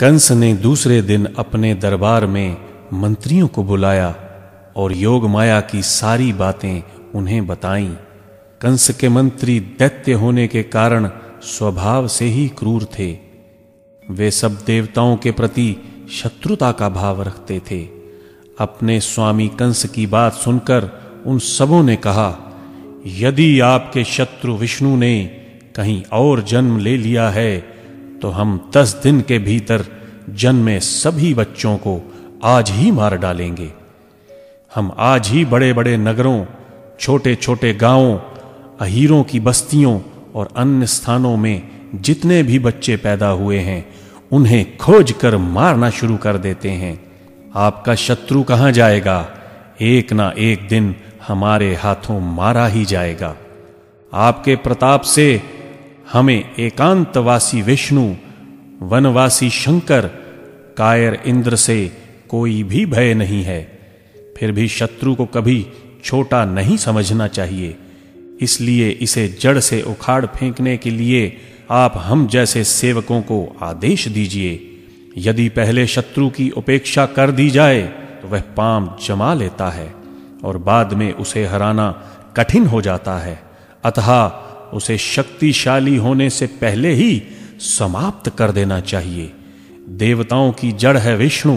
कंस ने दूसरे दिन अपने दरबार में मंत्रियों को बुलाया और योग माया की सारी बातें उन्हें बताई कंस के मंत्री दैत्य होने के कारण स्वभाव से ही क्रूर थे वे सब देवताओं के प्रति शत्रुता का भाव रखते थे अपने स्वामी कंस की बात सुनकर उन सबों ने कहा यदि आपके शत्रु विष्णु ने कहीं और जन्म ले लिया है तो हम दस दिन के भीतर जन्मे सभी बच्चों को आज ही मार डालेंगे हम आज ही बड़े बड़े नगरों छोटे छोटे गांवों अहीरों की बस्तियों और अन्य स्थानों में जितने भी बच्चे पैदा हुए हैं उन्हें खोज कर मारना शुरू कर देते हैं आपका शत्रु कहां जाएगा एक ना एक दिन हमारे हाथों मारा ही जाएगा आपके प्रताप से हमें एकांतवासी विष्णु वनवासी शंकर कायर इंद्र से कोई भी भय नहीं है फिर भी शत्रु को कभी छोटा नहीं समझना चाहिए इसलिए इसे जड़ से उखाड़ फेंकने के लिए आप हम जैसे सेवकों को आदेश दीजिए यदि पहले शत्रु की उपेक्षा कर दी जाए तो वह पाम जमा लेता है और बाद में उसे हराना कठिन हो जाता है अतः उसे शक्तिशाली होने से पहले ही समाप्त कर देना चाहिए देवताओं की जड़ है विष्णु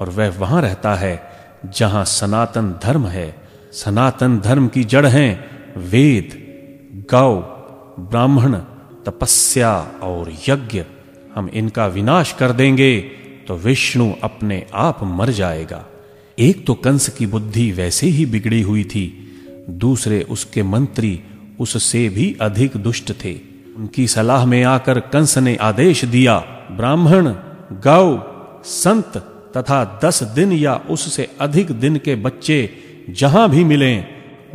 और वह वहां रहता है जहां सनातन धर्म है सनातन धर्म की जड़ हैं वेद गौ ब्राह्मण तपस्या और यज्ञ हम इनका विनाश कर देंगे तो विष्णु अपने आप मर जाएगा एक तो कंस की बुद्धि वैसे ही बिगड़ी हुई थी दूसरे उसके मंत्री उससे भी अधिक दुष्ट थे उनकी सलाह में आकर कंस ने आदेश दिया ब्राह्मण गौ संत तथा दस दिन या उससे अधिक दिन के बच्चे जहां भी मिलें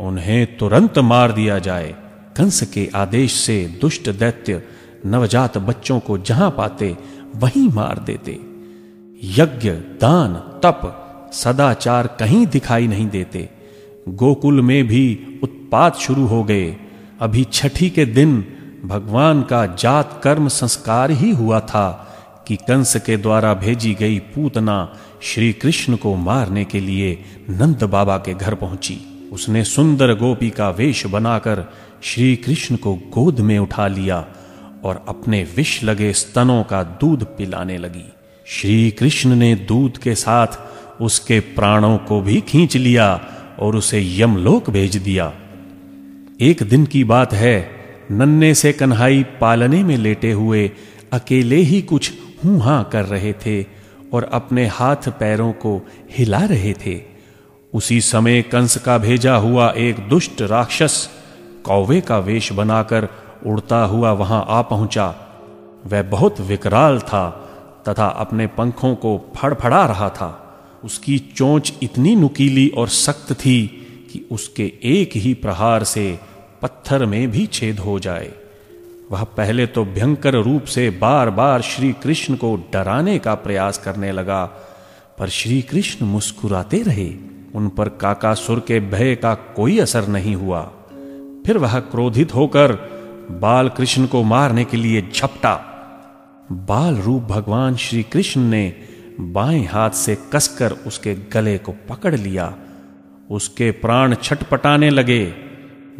उन्हें तुरंत मार दिया जाए कंस के आदेश से दुष्ट दैत्य नवजात बच्चों को जहां पाते वहीं मार देते यज्ञ दान तप सदाचार कहीं दिखाई नहीं देते गोकुल में भी उत्पात शुरू हो गए अभी छठी के दिन भगवान का जात कर्म संस्कार ही हुआ था कि कंस के द्वारा भेजी गई पूतना श्री कृष्ण को मारने के लिए नंद बाबा के घर पहुंची उसने सुंदर गोपी का वेश बनाकर श्री कृष्ण को गोद में उठा लिया और अपने विष लगे स्तनों का दूध पिलाने लगी श्री कृष्ण ने दूध के साथ उसके प्राणों को भी खींच लिया और उसे यमलोक भेज दिया एक दिन की बात है नन्हे से कन्हाई पालने में लेटे हुए अकेले ही कुछ हूं हां कर रहे थे और अपने हाथ पैरों को हिला रहे थे उसी समय कंस का भेजा हुआ एक दुष्ट राक्षस कौवे का वेश बनाकर उड़ता हुआ वहां आ पहुंचा वह बहुत विकराल था तथा अपने पंखों को फड़फड़ा रहा था उसकी चोंच इतनी नुकीली और सख्त थी कि उसके एक ही प्रहार से पत्थर में भी छेद हो जाए वह पहले तो भयंकर रूप से बार बार श्री कृष्ण को डराने का प्रयास करने लगा पर श्री कृष्ण मुस्कुराते रहे उन पर काकासुर के भय का कोई असर नहीं हुआ फिर वह क्रोधित होकर बाल कृष्ण को मारने के लिए झपटा बाल रूप भगवान श्री कृष्ण ने बाएं हाथ से कसकर उसके गले को पकड़ लिया उसके प्राण छटपटाने लगे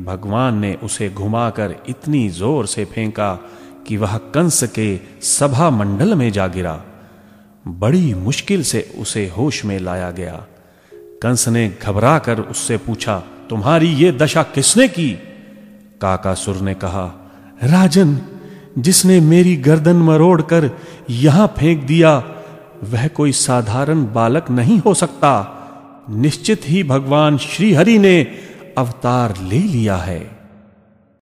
भगवान ने उसे घुमाकर इतनी जोर से फेंका कि वह कंस के सभा मंडल में जा गिरा बड़ी मुश्किल से उसे होश में लाया गया कंस ने घबरा कर उससे पूछा तुम्हारी ये दशा किसने की काकासुर ने कहा राजन जिसने मेरी गर्दन मरोड़ कर यहां फेंक दिया वह कोई साधारण बालक नहीं हो सकता निश्चित ही भगवान श्रीहरि ने अवतार ले लिया है